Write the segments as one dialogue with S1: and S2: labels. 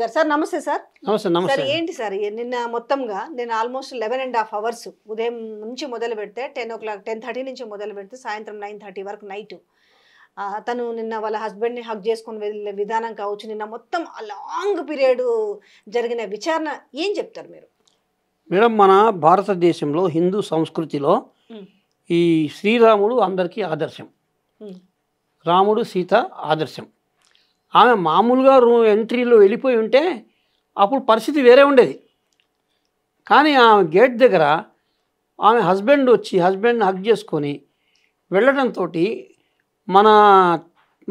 S1: గారు సార్ నమస్తే సార్ నమస్తే నమస్తే సార్ ఏంటి సార్ నిన్న మొత్తంగా నేను almost eleven and half hours ఉదయం నుంచి మొదలు పెడితే ten o'clock ten thirty నుంచి మొదలు పెడితే సాయంత్రం నైన్ థర్టీ వరకు నైట్ తను నిన్న వాళ్ళ హస్బెండ్ని హక్ చేసుకుని వెళ్ళే విధానం కావచ్చు నిన్న మొత్తం లాంగ్ పీరియడ్ జరిగిన విచారణ ఏం చెప్తారు మీరు
S2: మేడం మన భారతదేశంలో హిందూ సంస్కృతిలో ఈ శ్రీరాముడు అందరికీ ఆదర్శం రాముడు సీత ఆదర్శం ఆమె మామూలుగా రూమ్ ఎంట్రీలో వెళ్ళిపోయి ఉంటే అప్పుడు పరిస్థితి వేరే ఉండేది కానీ ఆమె గేట్ దగ్గర ఆమె హస్బెండ్ వచ్చి హస్బెండ్ హక్ చేసుకొని వెళ్ళడంతో మన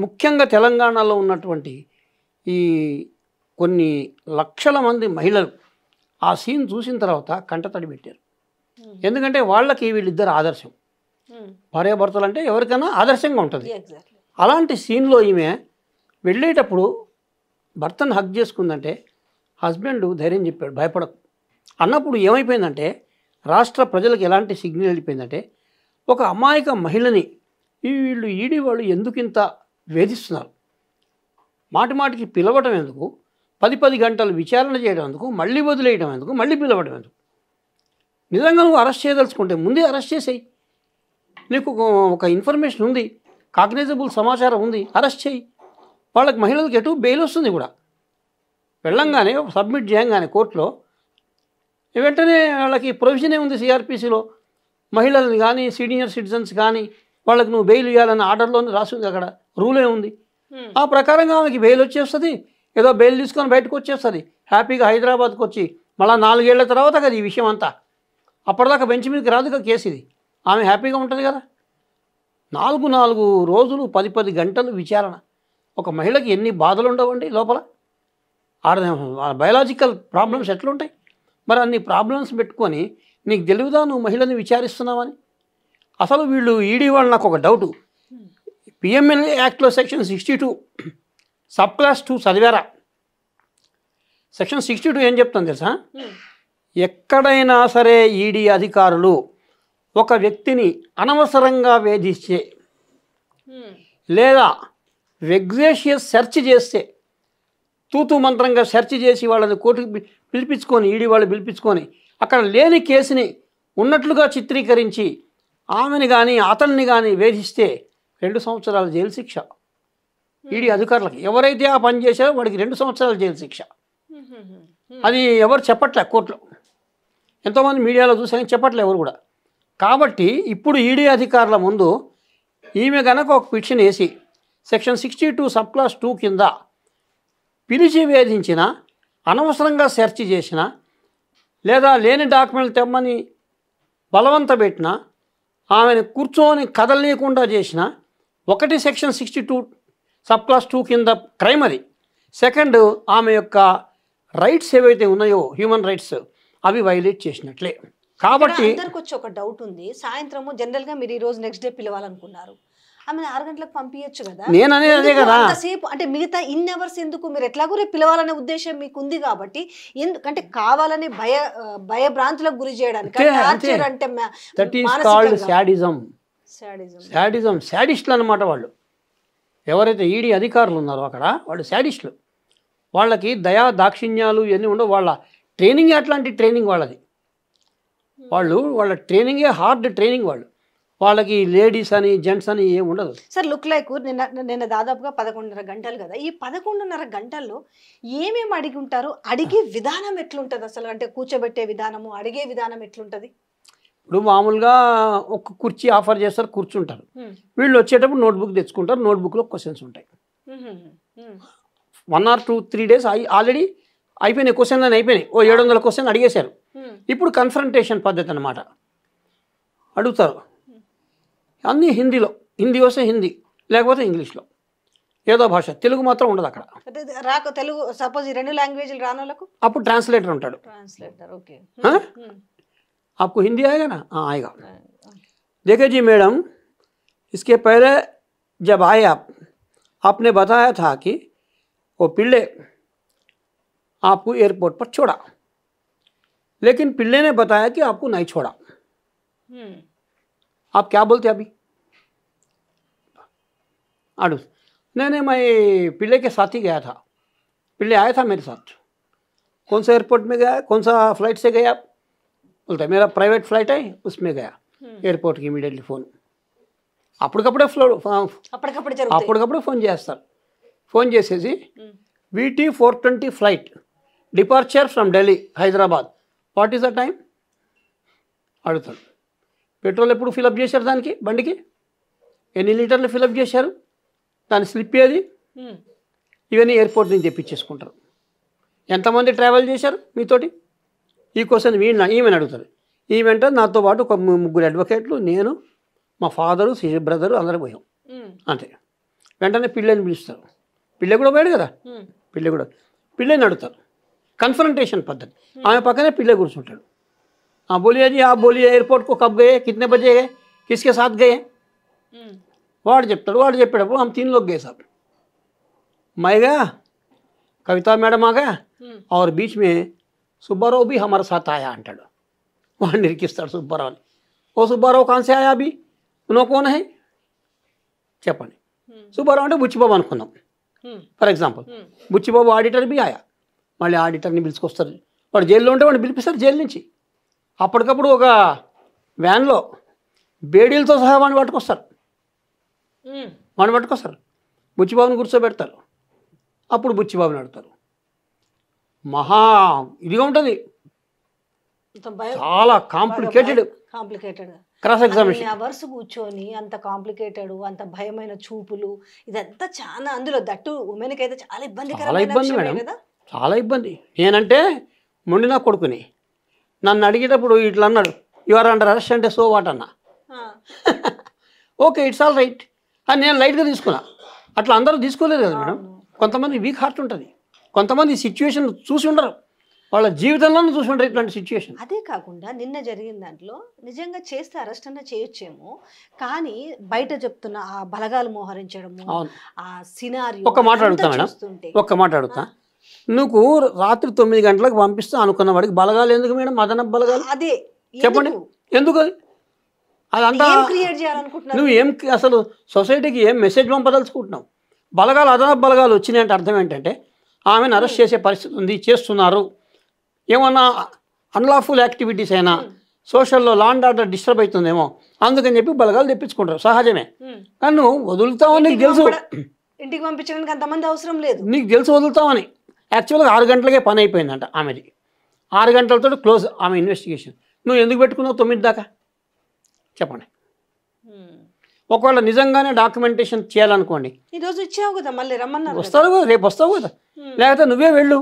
S2: ముఖ్యంగా తెలంగాణలో ఉన్నటువంటి ఈ కొన్ని లక్షల మంది మహిళలు ఆ సీన్ చూసిన తర్వాత కంటతడి పెట్టారు ఎందుకంటే వాళ్ళకి వీళ్ళిద్దరు ఆదర్శం భార్యాభర్తలు అంటే ఎవరికైనా ఆదర్శంగా ఉంటుంది అలాంటి సీన్లో ఈమె వెళ్ళేటప్పుడు భర్తను హక్ చేసుకుందంటే హస్బెండ్ ధైర్యం చెప్పాడు భయపడకు అన్నప్పుడు ఏమైపోయిందంటే రాష్ట్ర ప్రజలకు ఎలాంటి సిగ్నల్ వెళ్ళిపోయిందంటే ఒక అమాయక మహిళని వీళ్ళు ఈడీ వాళ్ళు ఎందుకింత వేధిస్తున్నారు మాటి మాటికి పిలవటం ఎందుకు పది పది గంటలు విచారణ చేయడం ఎందుకు మళ్ళీ వదిలేయడం ఎందుకు మళ్ళీ పిలవడం ఎందుకు నిజంగా నువ్వు అరెస్ట్ చేయదలుచుకుంటే ముందే అరెస్ట్ చేసేయి నీకు ఒక ఇన్ఫర్మేషన్ ఉంది కాగ్నైజబుల్ సమాచారం ఉంది అరెస్ట్ చేయి వాళ్ళకి మహిళలకు ఎటు బెయిల్ వస్తుంది కూడా వెళ్ళంగానే సబ్మిట్ చేయంగానే కోర్టులో వెంటనే వాళ్ళకి ప్రొవిజనే ఉంది సిఆర్పిసిలో మహిళలను కానీ సీనియర్ సిటిజన్స్ కానీ వాళ్ళకి నువ్వు బెయిల్ ఇవ్వాలని ఆర్డర్లోనే రాసింది అక్కడ రూలే ఉంది ఆ ప్రకారంగా ఆమెకి బెయిల్ వచ్చేస్తుంది ఏదో బెయిల్ తీసుకొని బయటకు వచ్చేస్తుంది హ్యాపీగా హైదరాబాద్కి వచ్చి మళ్ళీ నాలుగేళ్ల తర్వాత కదా ఈ విషయం అంతా అప్పటిదాకా బెంచ్ మీదకి రాదు కదా కేసు ఇది ఆమె హ్యాపీగా ఉంటుంది కదా నాలుగు నాలుగు రోజులు పది పది గంటలు విచారణ ఒక మహిళకి ఎన్ని బాధలు ఉండవండి లోపల ఆడ బయలాజికల్ ప్రాబ్లమ్స్ ఎట్లుంటాయి మరి అన్ని ప్రాబ్లమ్స్ పెట్టుకొని నీకు తెలివిదా నువ్వు మహిళని విచారిస్తున్నావని అసలు వీళ్ళు ఈడీ e వాళ్ళు నాకు ఒక డౌటు పిఎంఎల్ఏ యాక్ట్లో section sixty two sub clause two చదివారా సెక్షన్ సిక్స్టీ టూ ఏం చెప్తుంది తెలుసా ఎక్కడైనా సరే ఈడీ e అధికారులు ఒక వ్యక్తిని అనవసరంగా వేధిస్తే hmm. లేదా వెగ్జేషియస్ సెర్చ్ చేస్తే తూతూ మంత్రంగా సెర్చ్ చేసి వాళ్ళని కోర్టుకు పిలిపించుకొని ఈడీ వాళ్ళు పిలిపించుకొని అక్కడ లేని కేసుని ఉన్నట్లుగా చిత్రీకరించి ఆమెని కానీ అతన్ని కానీ వేధిస్తే రెండు సంవత్సరాల జైలు శిక్ష ఈడీ అధికారులకు ఎవరైతే ఆ పని చేశారో వాడికి రెండు సంవత్సరాల జైలు శిక్ష అది ఎవరు చెప్పట్లే కోర్టులో ఎంతోమంది మీడియాలో చూసాక చెప్పట్లే ఎవరు కూడా కాబట్టి ఇప్పుడు ఈడీ అధికారుల ముందు ఈమె కనుక ఒక పిటిషన్ వేసి section sixty two sub clause two కింద పిలిచి వేధించిన అనవసరంగా సెర్చ్ చేసిన లేదా లేని డాక్యుమెంట్లు తెమ్మని బలవంత పెట్టిన ఆమెను కూర్చొని కదలనీయకుండా చేసిన ఒకటి section sixty two sub clause two కింద క్రైమ్ అది సెకండ్ ఆమె యొక్క రైట్స్ ఏవైతే ఉన్నాయో హ్యూమన్ రైట్స్ అవి వైలేట్ చేసినట్లే కాబట్టి
S1: ఒక డౌట్ ఉంది సాయంత్రము జనరల్గా మీరు ఈరోజు నెక్స్ట్ డే పిలవాలనుకున్నారు ఆమె ఆరు గంటలకు పంపించచ్చు కదా నేను అనేది కదా అంతసేపు అంటే మిగతా ఇన్ అవర్స్ ఎందుకు మీరు ఎట్లాగో రేపు పిలవాలనే ఉద్దేశం మీకు ఉంది కాబట్టి ఎందుకంటే కావాలని భయ భయభ్రాంతులకు గురి చేయడానికి అంటే దట్
S2: ఈస్ అనమాట వాళ్ళు ఎవరైతే ఈడీ e అధికారులు ఉన్నారో అక్కడ వాళ్ళు శాడిస్టులు వాళ్ళకి దయా దాక్షిణ్యాలు ఇవన్నీ ఉండవు వాళ్ళ ట్రైనింగ్ అట్లాంటి ట్రైనింగ్ వాళ్ళది వాళ్ళు వాళ్ళ ట్రైనింగే హార్డ్ ట్రైనింగ్ వాళ్ళు వాళ్ళకి లేడీస్ అని జెంట్స్ అని ఏమి ఉండదు సార్ లుక్ లైక్
S1: నిన్న నిన్న దాదాపుగా పదకొండున్నర గంటలు కదా ఈ పదకొండున్నర గంటల్లో ఏమేమి అడిగి ఉంటారు అడిగే విధానం ఎట్లుంటుంది అసలు అంటే కూర్చోబెట్టే విధానము అడిగే విధానం ఎట్లుంటుంది
S2: ఇప్పుడు మామూలుగా ఒక కుర్చీ ఆఫర్ చేస్తారు కూర్చుంటారు వీళ్ళు వచ్చేటప్పుడు నోట్బుక్ తెచ్చుకుంటారు నోట్బుక్లో క్వశ్చన్స్ ఉంటాయి one or two three days already అయిపోయినాయి క్వశ్చన్లు అని అయిపోయినాయి ఓ ఏడు వందల క్వశ్చన్ అడిగేశారు ఇప్పుడు కన్ఫరంటేషన్ పద్ధతి అనమాట అడుగుతారు అన్నీ హిందీలో హిందీ వస్తే హిందీ లేకపోతే ఇంగ్లీష్లో ఏదో భాష తెలుగు మాత్రం ఉండదు అక్కడ
S1: రాక తెలుగు సపోజ్ రెండు లాంగ్వేజ్లు
S2: అప్పుడు ట్రాన్స్లేటర్ ఉంటాడు
S1: ట్రాన్స్లేటర్ ఓకే
S2: आपको हिंदी आएगा ना हाँ आएगा देखिए जी मैडम इसके पहले जब आए आप आपने बताया था कि वो पिल्ले आपको एयरपोर्ट पर छोड़ा लेकिन पिल्ले ने बताया कि आपको नहीं छोड़ा हम्म। आप क्या बोलते अभी आडू नहीं नहीं मैं पिल्ले के साथ ही गया था पिल्ले आया था मेरे साथ कौन सा एयरपोर्ट में गया कौन सा फ्लाइट से गया आप बोलता मेरा प्राइवेट फ्लाइट है उसमें गया एयरपोर्ट हम्म। की इमीडियटली फ़ोन अपड़कपड़े फ्लो अपड़कपड़े phone phone VT four twenty flight departure from Delhi Hyderabad what is the time अड़ता पेट्रोल एपू फिलअप दाखी की एन लीटर् फिलअपार దాని స్లిప్ ఏది ఇవన్నీ ఎయిర్పోర్ట్ నుంచి తెప్పించేసుకుంటారు ఎంతమంది ట్రావెల్ చేశారు మీతోటి ఈ క్వశ్చన్ వీళ్ళ ఈమెను అడుగుతారు ఈమెంట నాతో పాటు ఒక ముగ్గురు అడ్వకేట్లు నేను మా ఫాదరు బ్రదరు అందరూ పోయాం అంతే వెంటనే పిల్లని పిలుస్తారు పిల్ల కూడా పోయాడు కదా పిల్ల కూడా పిల్లని అడుగుతారు కన్ఫరంటేషన్ పద్ధతి ఆమె పక్కనే పిల్ల కూర్చుంటాడు ఆ బోలి అది ఆ బోలియా ఎయిర్పోర్ట్కు కబ్ గయే కితనే బజే కిస్కే సాత్ గయే వాడు చెప్తాడు వాడు చెప్పేటప్పుడు ఆమె తినలోకి గేసాం మైగా కవితా మేడం ఆగా ఆర్ బీచ్ మే సుబ్బారావు బి హమర్ సాత్ ఆయా అంటాడు వాడు నిరికిస్తాడు సుబ్బారావుని ఓ సుబ్బారావు కాన్సే ఆయా బి నో కోన హై చెప్పండి సుబ్బారావు అంటే బుచ్చిబాబు అనుకుందాం ఫర్ ఎగ్జాంపుల్ బుచ్చిబాబు ఆడిటర్ బి ఆయా మళ్ళీ ఆడిటర్ని పిలుచుకొస్తారు వాడు జైల్లో ఉంటే వాడిని పిలిపిస్తారు జైలు నుంచి అప్పటికప్పుడు ఒక వ్యాన్లో బేడీలతో సహా వాడిని పట్టుకొస్తారు వాడిని పట్టుకొస్తారు బుచ్చిబాబుని కూర్చోబెడతారు అప్పుడు బుచ్చిబాబుని ఆడతారు మహా ఇదిగా ఉంటుంది
S1: చాలా complicated complicated cross examination hours కూర్చొని అంత కాంప్లికేటెడ్ అంత భయమైన చూపులు ఇదంతా చాలా అందులో దట్టు ఉమెన్కి అయితే చాలా ఇబ్బంది చాలా ఇబ్బంది మేడం
S2: చాలా ఇబ్బంది నేనంటే మొండి నా కొడుకుని నన్ను అడిగేటప్పుడు ఇట్లా అన్నాడు యు ఆర్ అండర్ అరెస్ట్ అంటే సో వాట్ అన్న ఓకే ఇట్స్ ఆల్ రైట్ అని నేను లైట్గా తీసుకున్నా అట్లా అందరూ తీసుకోలేదు కదా మేడం కొంతమంది వీక్ హార్ట్ ఉంటుంది కొంతమంది సిచ్యువేషన్ చూసి ఉండరు వాళ్ళ జీవితంలోనూ చూసి ఉండరు ఇట్లాంటి సిచ్యువేషన్
S1: అదే కాకుండా నిన్న జరిగిన దాంట్లో నిజంగా చేస్తే అరెస్ట్ అన్న చేయొచ్చేమో కానీ బయట చెప్తున్న ఆ బలగాలు మోహరించడం ఆ సినారి ఒక మాట్లాడుతా మేడం
S2: ఒక్క మాట్లాడుతా నువ్వు రాత్రి తొమ్మిది గంటలకు పంపిస్తా అనుకున్న వాడికి బలగాలు ఎందుకు మేడం మదన బలగాలు అదే చెప్పండి ఎందుకు అదంతా నువ్వు ఏం అసలు సొసైటీకి ఏం మెసేజ్ పంపదలుచుకుంటున్నావు బలగాలు అదనపు బలగాలు వచ్చినాయంటే అర్థం ఏంటంటే ఆమెను అరెస్ట్ hmm. చేసే పరిస్థితి ఉంది చేస్తున్నారు ఏమన్నా అన్లాఫుల్ యాక్టివిటీస్ అయినా సోషల్లో లాండ్ ఆర్డర్ డిస్టర్బ్ అవుతుందేమో అందుకని చెప్పి బలగాలు తెప్పించుకుంటారు సహజమే hmm. కానీ నువ్వు వదులుతావని అని తెలుసు
S1: ఇంటికి పంపించడానికి అంతమంది అవసరం
S2: లేదు నీకు తెలుసు వదులుతామని యాక్చువల్గా ఆరు గంటలకే పని అయిపోయిందంట ఆమెది ఆరు గంటలతో క్లోజ్ ఆమె ఇన్వెస్టిగేషన్ నువ్వు ఎందుకు పెట్టుకున్నావు తొమ్మిది దాకా చెప్పండి ఒకవేళ నిజంగానే డాక్యుమెంటేషన్ చేయాలనుకోండి
S1: ఈ రోజు ఇచ్చావు కదా మళ్ళీ రమ్మన్నారు
S2: వస్తావు రేపు వస్తావు కదా లేకపోతే నువ్వే వెళ్ళు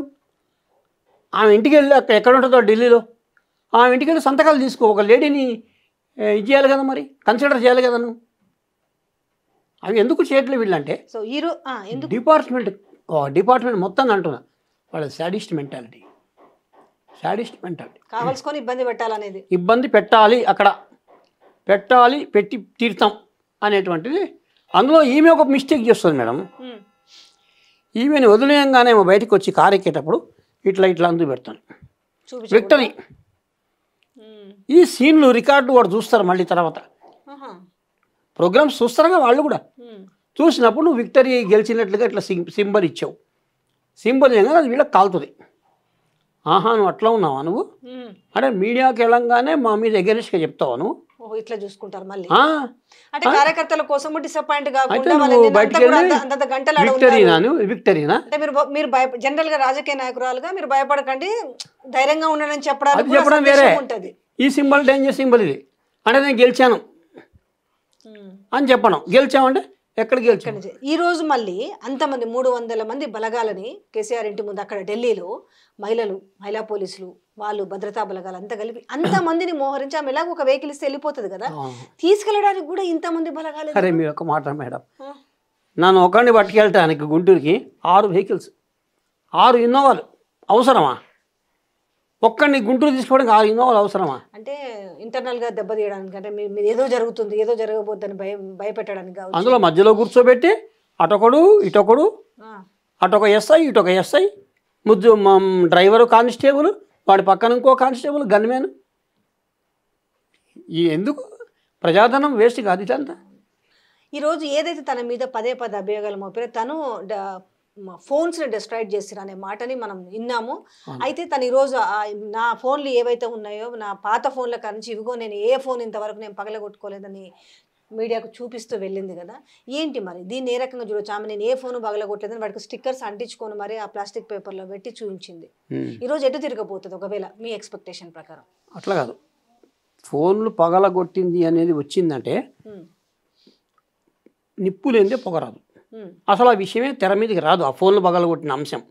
S2: ఆమె ఇంటికి వెళ్ళి ఎక్కడ ఉంటుందో ఢిల్లీలో ఆమె ఇంటికి వెళ్ళి సంతకాలు తీసుకో ఒక లేడీని ఇది చేయాలి కదా మరి కన్సిడర్ చేయాలి కదా నువ్వు అవి ఎందుకు చేయట్లేదు వీళ్ళంటే
S1: సో ఈరోజు
S2: డిపార్ట్మెంట్ డిపార్ట్మెంట్ మొత్తం అంటున్నా వాళ్ళ శాడిస్ట్ మెంటాలిటీ శాడిస్ట్ మెంటాలిటీ
S1: కావాల్సుకొని ఇబ్బంది పెట్టాలనేది
S2: ఇబ్బంది పెట్టాలి అక్కడ పెట్టాలి పెట్టి తీర్థం అనేటువంటిది అందులో ఈమె ఒక మిస్టేక్ చేస్తుంది మేడం ఈమెను వదిలేయంగానే బయటకు వచ్చి కారు ఎక్కేటప్పుడు ఇట్లా ఇట్లా అందు పెడతాను విక్టరీ ఈ సీన్లు రికార్డు వాడు చూస్తారు మళ్ళీ తర్వాత ప్రోగ్రామ్స్ చూస్తారుగా వాళ్ళు కూడా చూసినప్పుడు నువ్వు విక్టరీ గెలిచినట్లుగా ఇట్లా సింబల్ ఇచ్చావు సింబల్ చేయగానే అది వీళ్ళకి కాలుతుంది ఆహా నువ్వు అట్లా ఉన్నావా నువ్వు అంటే మీడియాకి వెళ్ళంగానే మా మీద ఎగెనిస్ట్గా చెప్తావా నువ్వు
S1: ఇట్లా చూసుకుంటారు మళ్ళీ అంటే కార్యకర్తల కోసం డిసప్పాయింట్ కాకుండా గంటలు మీరు జనరల్ గా రాజకీయ నాయకురాలుగా మీరు భయపడకండి ధైర్యంగా ఉండడం చెప్పడానికి చెప్పడం వేరే ఉంటది
S2: ఈ సింబల్ డేంజర్ సింబల్ ఇది అంటే నేను గెలిచాను అని చెప్పడం గెలిచామంటే ఎక్కడికి వెళ్ళి
S1: ఈ రోజు మళ్ళీ అంతమంది మూడు వందల మంది బలగాలని కేసీఆర్ ఇంటి ముందు అక్కడ ఢిల్లీలో మహిళలు మహిళా పోలీసులు వాళ్ళు భద్రతా బలగాలు అంతా కలిపి అంతమందిని మోహరించి ఆమె ఎలాగో ఒక వెహికల్ ఇస్తే వెళ్ళిపోతుంది కదా తీసుకెళ్ళడానికి కూడా ఇంతమంది బలగాలు అరే
S2: మీరు ఒక మాట మేడం నన్ను ఒకరిని పట్టుకెళ్ళటానికి గుంటూరుకి ఆరు వెహికల్స్ ఆరు ఇన్నోవాలు అవసరమా ఒక్కడిని గుంటూరు తీసుకోవడానికి ఆరు ఇన్నోవాలు అవసరమా
S1: అంటే ఇంటర్నల్గా తీయడానికి అంటే మీరు ఏదో జరుగుతుంది ఏదో జరగబోద్దని భయం భయపెట్టడానికి
S2: అందులో మధ్యలో కూర్చోబెట్టి అటొకడు ఇటొకడు అటొక ఎస్ఐ ఇటొక ఎస్ఐ ముద్దు డ్రైవరు కానిస్టేబుల్ వాడి పక్కన ఇంకో కానిస్టేబుల్ గన్మేన్ ఈ ఎందుకు ప్రజాధనం వేస్ట్ కాదు ఇదంతా
S1: ఈరోజు ఏదైతే తన మీద పదే పదే అభియోగాలు మోపారో తను ఫోన్స్ని డిస్ట్రాయిడ్ చేసిరు అనే మాటని మనం విన్నాము అయితే తను ఈరోజు నా ఫోన్లు ఏవైతే ఉన్నాయో నా పాత ఫోన్ల కరించి ఇవిగో నేను ఏ ఫోన్ ఇంతవరకు నేను పగలగొట్టుకోలేదని మీడియాకు చూపిస్తూ వెళ్ళింది కదా ఏంటి మరి దీన్ని ఏ రకంగా చూడొచ్చు ఆమె నేను ఏ ఫోన్ పగలగొట్టలేదని వాడికి స్టిక్కర్స్ అంటించుకొని మరి ఆ ప్లాస్టిక్ పేపర్లో పెట్టి చూపించింది ఈరోజు ఎటు తిరగబోతుంది ఒకవేళ మీ ఎక్స్పెక్టేషన్ ప్రకారం
S2: అట్లా కాదు ఫోన్లు పగలగొట్టింది అనేది వచ్చిందంటే నిప్పు లేదే పొగరాదు అసలు ఆ విషయమే తెర మీదకి రాదు ఆ ఫోన్లు పగలగొట్టిన అంశం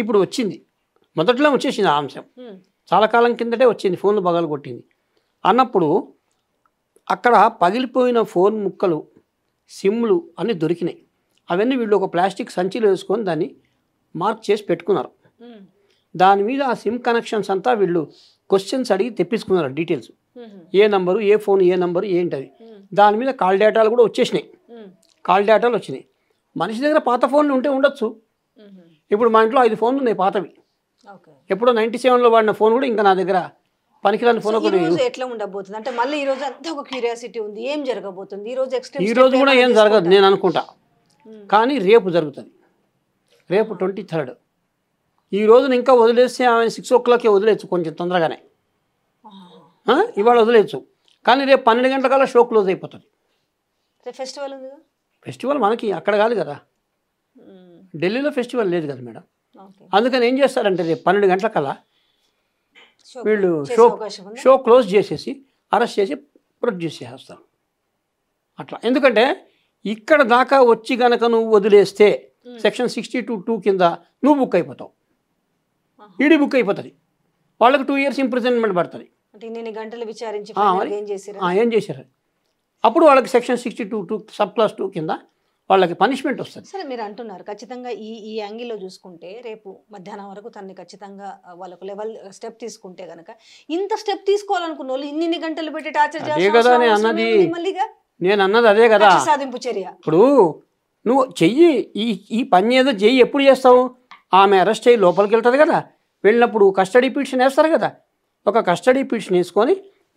S2: ఇప్పుడు వచ్చింది మొదట్లో వచ్చేసింది ఆ అంశం చాలా కాలం కిందటే వచ్చింది ఫోన్లు పగలగొట్టింది అన్నప్పుడు అక్కడ పగిలిపోయిన ఫోన్ ముక్కలు సిమ్లు అన్నీ దొరికినాయి అవన్నీ వీళ్ళు ఒక ప్లాస్టిక్ సంచిలో వేసుకొని దాన్ని మార్క్ చేసి పెట్టుకున్నారు దాని మీద ఆ సిమ్ కనెక్షన్స్ అంతా వీళ్ళు క్వశ్చన్స్ అడిగి తెప్పించుకున్నారు డీటెయిల్స్ ఏ నంబరు ఏ ఫోన్ ఏ నంబరు అది దాని మీద కాల్ డేటాలు కూడా వచ్చేసినాయి కాల్ డేటాలు వచ్చినాయి మనిషి దగ్గర పాత ఫోన్లు ఉంటే ఉండొచ్చు ఇప్పుడు మా ఇంట్లో ఐదు ఫోన్లు ఉన్నాయి పాతవి ఎప్పుడో నైన్టీ సెవెన్లో వాడిన ఫోన్ కూడా ఇంకా నా దగ్గర పనికిరాని ఫోన్ ఒకటి
S1: ఎట్లా ఉండబోతుంది అంటే మళ్ళీ ఈ రోజు అంతా ఒక క్యూరియాసిటీ ఉంది ఏం జరగబోతుంది ఈ రోజు ఈ రోజు కూడా
S2: ఏం జరగదు నేను అనుకుంటా కానీ రేపు జరుగుతుంది రేపు ట్వంటీ థర్డ్ ఈ రోజున ఇంకా వదిలేస్తే ఆమె సిక్స్ ఓ క్లాక్ వదిలేచ్చు కొంచెం తొందరగానే ఇవాళ వదిలేచ్చు కానీ రేపు పన్నెండు గంటల కల్లా షో క్లోజ్ అయిపోతుంది ఫెస్టివల్ ఉంది ఫెస్టివల్ మనకి అక్కడ కాదు కదా ఢిల్లీలో ఫెస్టివల్ లేదు కదా మేడం అందుకని ఏం చేస్తారంటే రేపు పన్నెండు గంటల కల్లా వీళ్ళు షో షో క్లోజ్ చేసేసి అరెస్ట్ చేసి ప్రొడ్యూస్ చేసేస్తారు అట్లా ఎందుకంటే ఇక్కడ దాకా వచ్చి గనక నువ్వు వదిలేస్తే సెక్షన్ సిక్స్టీ టూ టూ కింద నువ్వు బుక్ అయిపోతావు ఈడీ బుక్ అయిపోతుంది వాళ్ళకి టూ ఇయర్స్ ఇంప్రిజన్మెంట్ పడుతుంది ఏం చేశారు అప్పుడు వాళ్ళకి section sixty two two sub plus two కింద వాళ్ళకి పనిష్మెంట్ వస్తుంది
S1: సరే మీరు అంటున్నారు ఖచ్చితంగా ఈ ఈ యాంగిల్లో చూసుకుంటే రేపు మధ్యాహ్నం వరకు తనని ఖచ్చితంగా వాళ్ళకు లెవెల్ స్టెప్ తీసుకుంటే కనుక ఇంత స్టెప్ తీసుకోవాలనుకున్న వాళ్ళు ఇన్ని ఇన్ని గంటలు పెట్టి టార్చర్ చేయాలి అన్నది
S2: నేను అన్నది అదే కదా సాధింపు చర్య ఇప్పుడు నువ్వు చెయ్యి ఈ ఈ పని ఏదో చెయ్యి ఎప్పుడు చేస్తావు ఆమె అరెస్ట్ అయ్యి లోపలికి వెళ్తుంది కదా వెళ్ళినప్పుడు కస్టడీ పిటిషన్ వేస్తారు కదా ఒక కస్టడీ పిటిషన్ వేసుకొని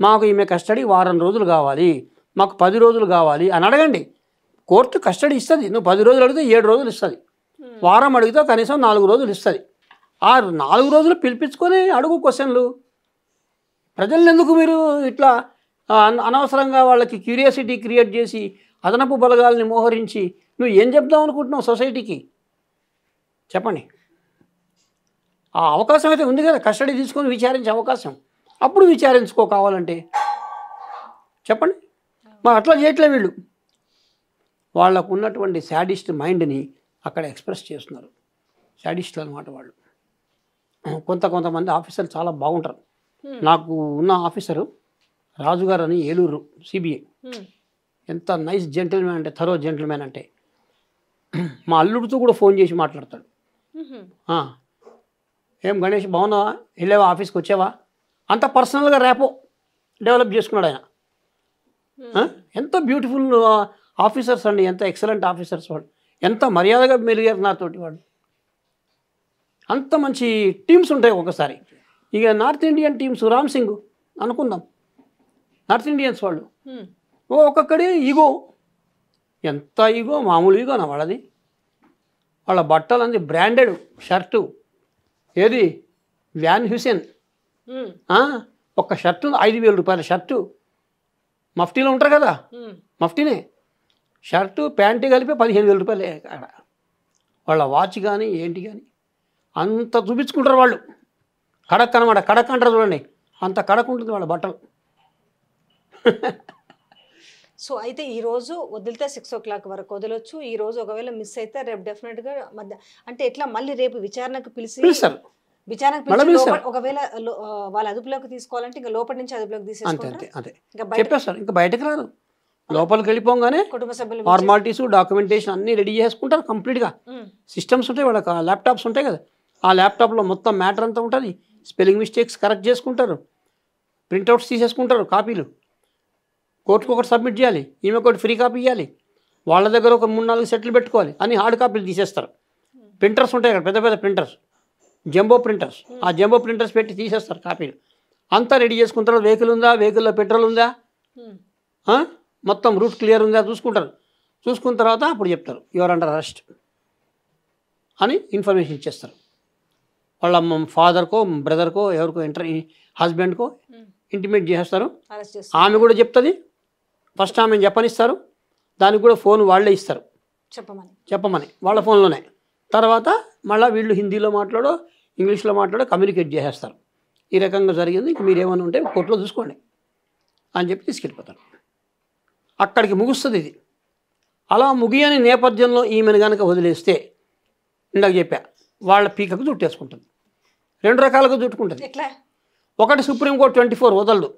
S2: మాకు ఈమె కస్టడీ వారం రోజులు కావాలి మాకు పది రోజులు కావాలి అని అడగండి కోర్టు కస్టడీ ఇస్తుంది నువ్వు పది రోజులు అడిగితే ఏడు రోజులు ఇస్తుంది వారం అడిగితే కనీసం నాలుగు రోజులు ఇస్తుంది ఆ నాలుగు రోజులు పిలిపించుకొని అడుగు క్వశ్చన్లు ప్రజలు ఎందుకు మీరు ఇట్లా అనవసరంగా వాళ్ళకి క్యూరియాసిటీ క్రియేట్ చేసి అదనపు బలగాలని మోహరించి నువ్వు ఏం చెప్దాం అనుకుంటున్నావు సొసైటీకి చెప్పండి ఆ అవకాశం అయితే ఉంది కదా కస్టడీ తీసుకొని విచారించే అవకాశం అప్పుడు విచారించుకో కావాలంటే చెప్పండి మరి అట్లా చేయట్లే వీళ్ళు వాళ్ళకు ఉన్నటువంటి శాడిస్ట్ మైండ్ని అక్కడ ఎక్స్ప్రెస్ చేస్తున్నారు శాడిస్టులు అనమాట వాళ్ళు కొంత కొంతమంది ఆఫీసర్లు చాలా బాగుంటారు నాకు ఉన్న ఆఫీసరు రాజుగారు అని ఏలూరు సిబిఐ ఎంత నైస్ జెంటిల్మెన్ అంటే థరో జెంటిల్మెన్ అంటే మా అల్లుడితో కూడా ఫోన్ చేసి మాట్లాడతాడు ఏం గణేష్ బాగున్నావా వెళ్ళావా ఆఫీస్కి వచ్చావా అంత పర్సనల్గా రేపో డెవలప్ చేసుకున్నాడు ఆయన ఎంత బ్యూటిఫుల్ ఆఫీసర్స్ అండి ఎంత ఎక్సలెంట్ ఆఫీసర్స్ వాడు ఎంత మర్యాదగా మెలిగారు నాతోటి వాడు అంత మంచి టీమ్స్ ఉంటాయి ఒకసారి ఇక north Indian teams Ram Singh అనుకుందాం నార్త్ ఇండియన్స్ వాళ్ళు hmm. ఓ ఒక్కొక్కడే ఈగో ఎంత ఈగో మామూలు ఈగో నా వాళ్ళది వాళ్ళ బట్టలు అంది బ్రాండెడ్ షర్టు ఏది వ్యాన్ హ్యూసెన్ ఒక షర్టు ఐదు వేల రూపాయల షర్టు మఫ్టీలో ఉంటారు కదా మఫ్టీనే షర్టు ప్యాంటు కలిపి పదిహేను వేల రూపాయలు అక్కడ వాళ్ళ వాచ్ కానీ ఏంటి కానీ అంత చూపించుకుంటారు వాళ్ళు కడక్ అనమాట కడక్ అంటారు చూడండి అంత కడక్ ఉంటుంది వాళ్ళ బట్టలు
S1: సో అయితే ఈరోజు వదిలితే సిక్స్ ఓ క్లాక్ వరకు వదలొచ్చు ఈ రోజు ఒకవేళ మిస్ అయితే రేపు డెఫినెట్గా మధ్య అంటే ఎట్లా మళ్ళీ రేపు విచారణకు పిలిచి ఒకవేళ వాళ్ళ అదుపులోకి తీసుకోవాలంటే ఇంకా లోపల నుంచి అదుపులోకి అంతే
S2: చెప్పేస్తారు ఇంకా బయటకు రారు లోపలికి వెళ్ళిపోగానే
S1: కుటుంబ సభ్యులు ఫార్మాలిటీస్
S2: డాక్యుమెంటేషన్ అన్ని రెడీ చేసుకుంటారు కంప్లీట్ గా సిస్టమ్స్ ఉంటాయి వాళ్ళకి ల్యాప్టాప్స్ ఉంటాయి కదా ఆ ల్యాప్టాప్లో మొత్తం మ్యాటర్ అంతా ఉంటుంది స్పెల్లింగ్ మిస్టేక్స్ కరెక్ట్ చేసుకుంటారు ప్రింట్అవుట్స్ తీసేసుకుంటారు కాపీలు కోర్టుకు ఒకటి సబ్మిట్ చేయాలి ఈమె ఒకటి ఫ్రీ కాపీ ఇవ్వాలి వాళ్ళ దగ్గర ఒక మూడు నాలుగు సెట్లు పెట్టుకోవాలి అని హార్డ్ కాపీలు తీసేస్తారు ప్రింటర్స్ ఉంటాయి కదా పెద్ద పెద్ద ప్రింటర్స్ జంబో ప్రింటర్స్ ఆ జంబో ప్రింటర్స్ పెట్టి తీసేస్తారు కాపీలు అంతా రెడీ చేసుకుంటారు వెహికల్ ఉందా వెహికల్లో పెట్రోల్ ఉందా మొత్తం రూట్ క్లియర్ ఉందా చూసుకుంటారు చూసుకున్న తర్వాత అప్పుడు చెప్తారు యువర్ అండర్ అరెస్ట్ అని ఇన్ఫర్మేషన్ ఇచ్చేస్తారు వాళ్ళ ఫాదర్కో బ్రదర్కో ఎవరికో ఇంటర్ హస్బెండ్కో ఇంటిమేట్ చేసేస్తారు ఆమె కూడా చెప్తుంది ఫస్ట్ ఆమె చెప్పనిస్తారు దానికి కూడా ఫోన్ వాళ్ళే ఇస్తారు చెప్పమని చెప్పమని వాళ్ళ ఫోన్లోనే తర్వాత మళ్ళీ వీళ్ళు హిందీలో మాట్లాడో ఇంగ్లీష్లో మాట్లాడి కమ్యూనికేట్ చేసేస్తారు ఈ రకంగా జరిగింది ఇంక మీరేమన్నా ఉంటే కోర్టులో చూసుకోండి అని చెప్పి తీసుకెళ్ళిపోతారు అక్కడికి ముగుస్తుంది ఇది అలా ముగియని నేపథ్యంలో ఈమెను కనుక వదిలేస్తే ఇందాక చెప్పా వాళ్ళ పీకకు చుట్టేసుకుంటుంది రెండు రకాలుగా చుట్టుకుంటుంది ఒకటి సుప్రీంకోర్టు ట్వంటీ ఫోర్ వదలదు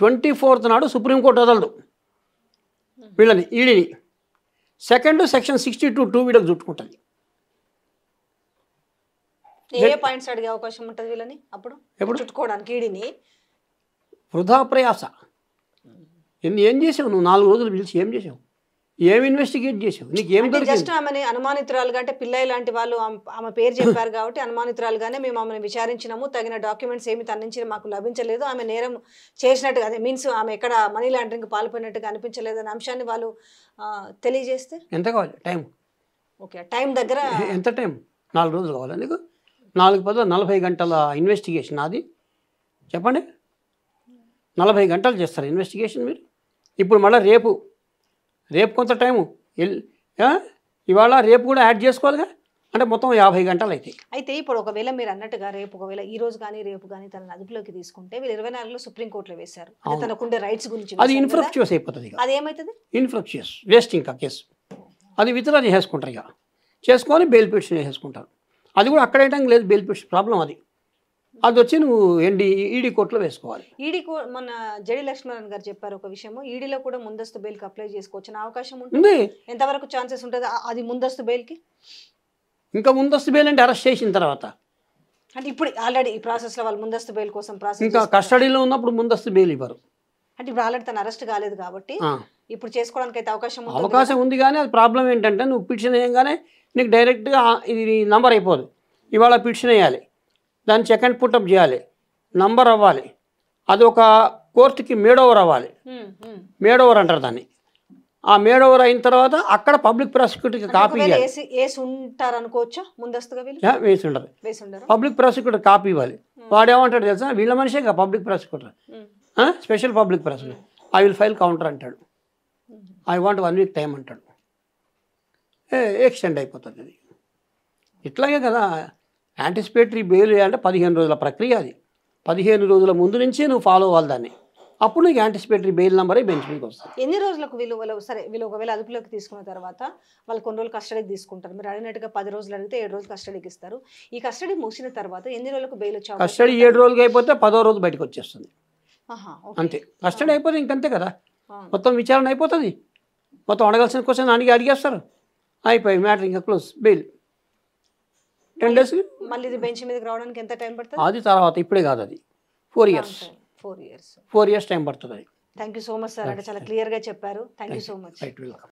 S2: ట్వంటీ ఫోర్త్ నాడు సుప్రీంకోర్టు వదలదు వీళ్ళని ఈడీని second section sixty two two వీడకు చుట్టుకుంటుంది ఏ
S1: పాయింట్స్ అడిగే అవకాశం ఉంటుంది వీళ్ళని అప్పుడు ఎప్పుడు చుట్టుకోవడానికి ఈడిని
S2: వృధా ప్రయాస ఎన్ని ఏం చేసావు నువ్వు నాలుగు రోజులు పిలిచి ఏం చేసావు ఏం ఇన్వెస్టిగేట్ చేసావు నీకు ఏం జస్ట్
S1: ఆమెని అనుమానితురాలుగా అంటే పిల్లయ్య లాంటి వాళ్ళు ఆమె పేరు చెప్పారు కాబట్టి అనుమానితురాలుగానే మేము ఆమెను విచారించినాము తగిన డాక్యుమెంట్స్ ఏమి తన నుంచి మాకు లభించలేదు ఆమె నేరం చేసినట్టుగా అదే మీన్స్ ఆమె ఎక్కడ మనీ లాండరింగ్ పాల్పడినట్టుగా అనిపించలేదు అనే అంశాన్ని వాళ్ళు తెలియజేస్తే
S2: ఎంత కావాలి టైం
S1: ఓకే టైం దగ్గర
S2: ఎంత టైం నాలుగు రోజులు కావాలా నీకు నాలుగు పదుల నలభై గంటల ఇన్వెస్టిగేషన్ అది చెప్పండి నలభై గంటలు చేస్తారు ఇన్వెస్టిగేషన్ మీరు ఇప్పుడు మళ్ళీ రేపు రేపు కొంత టైము ఇవాళ రేపు కూడా యాడ్ చేసుకోవాలిగా అంటే మొత్తం యాభై గంటలు అయితే
S1: అయితే ఇప్పుడు ఒకవేళ మీరు అన్నట్టుగా రేపు ఒకవేళ ఈ రోజు కానీ రేపు కానీ తన అదుపులోకి తీసుకుంటే వీళ్ళు ఇరవై నాలుగులో సుప్రీంకోర్టులో వేశారు తనకుండే రైట్స్ గురించి అది ఇన్ఫ్రక్చువస్ అయిపోతుంది అది ఏమవుతుంది
S2: ఇన్ఫ్రక్చువస్ వేస్ట్ ఇంకా కేసు అది విత్డ్రా చేసేసుకుంటారు ఇక చేసుకొని బెయిల్ పిటిషన్ వేసేసుకుంటారు అది కూడా అక్కడ వేయడానికి లేదు బెయిల్ ప్రాబ్లం అది అది వచ్చి నువ్వు ఎండి ఈడీ కోర్టులో వేసుకోవాలి
S1: ఈడీ మన జడి లక్ష్మణ్ గారు చెప్పారు ఒక విషయం ఈడీలో కూడా ముందస్తు బెయిల్కి అప్లై చేసుకోవచ్చు అవకాశం ఉంటుంది ఎంతవరకు ఛాన్సెస్ ఉంటుంది అది ముందస్తు బెయిల్కి
S2: ఇంకా ముందస్తు బెయిల్ అంటే అరెస్ట్ చేసిన తర్వాత
S1: అంటే ఇప్పుడు ఆల్రెడీ ఈ ప్రాసెస్లో వాళ్ళు ముందస్తు బెయిల్ కోసం ప్రాసెస్ ఇంకా
S2: కస్టడీలో ఉన్నప్పుడు ముందస్తు బెయిల్ ఇవ్వరు
S1: అంటే ఇప్పుడు ఆల్రెడీ తను అరెస్ట్ కాలేదు కాబట్టి ఇప్పుడు చేసుకోవడానికి అయితే అవకాశం అవకాశం
S2: ఉంది కానీ అది ప్రాబ్లం ఏంటంటే నువ్వు పిటిషన్ కానీ నీకు డైరెక్ట్గా ఇది నంబర్ అయిపోదు ఇవాళ పిటిషన్ వేయాలి దాన్ని చెక్ అండ్ పుట్టప్ చేయాలి నంబర్ అవ్వాలి అది ఒక కోర్టుకి మేడోవర్ అవ్వాలి మేడోవర్ అంటారు దాన్ని ఆ మేడోవర్ అయిన తర్వాత అక్కడ పబ్లిక్ ప్రాసిక్యూటర్కి కాపీ వేసి ఉండదు పబ్లిక్ ప్రాసిక్యూటర్ కాపీ ఇవ్వాలి వాడు ఏమంటాడు తెలుసా వీళ్ళ మనిషే public prosecutor special public prosecutor I will file counter అంటాడు I want one week time అంటాడు ఎక్స్టెండ్ అయిపోతుంది అది ఇట్లాగే కదా యాంటిసిపేటరీ బెయిల్ అంటే పదిహేను రోజుల ప్రక్రియ అది పదిహేను రోజుల ముందు నుంచే నువ్వు ఫాలో అవ్వాలి దాన్ని అప్పుడు నీకు యాంటిసిపేటరీ బెయిల్ నెంబరే బెంచ్ మీకు వస్తుంది
S1: ఎన్ని రోజులకు వీళ్ళు వాళ్ళు సరే వీళ్ళు ఒకవేళ అదుపులోకి తీసుకున్న తర్వాత వాళ్ళు కొన్ని రోజులు కస్టడీకి తీసుకుంటారు మీరు అడిగినట్టుగా పది రోజులు అడిగితే ఏడు రోజులు కస్టడీకి ఇస్తారు ఈ కస్టడీ ముగిసిన తర్వాత ఎన్ని రోజులకు బెయిల్ వచ్చా కస్టడీ
S2: ఏడు రోజులకి అయిపోతే పదో రోజు బయటకు వచ్చేస్తుంది అంతే కస్టడీ అయిపోతే ఇంకంతే కదా మొత్తం విచారణ అయిపోతుంది మొత్తం అడగాల్సిన క్వశ్చన్ అడిగి అడిగేస్తారు అయిపోయి మ్యాటర్ ఇంకా క్లోజ్ బెయిల్ టెన్ డేస్
S1: మళ్ళీ ఇది బెంచ్ మీదకి రావడానికి ఎంత టైం పడుతుంది అది
S2: తర్వాత ఇప్పుడే కాదు అది four years four years four years time పడుతుంది
S1: thank you so much sir అంటే చాలా క్లియర్గా చెప్పారు థ్యాంక్ యూ సో
S2: మచ్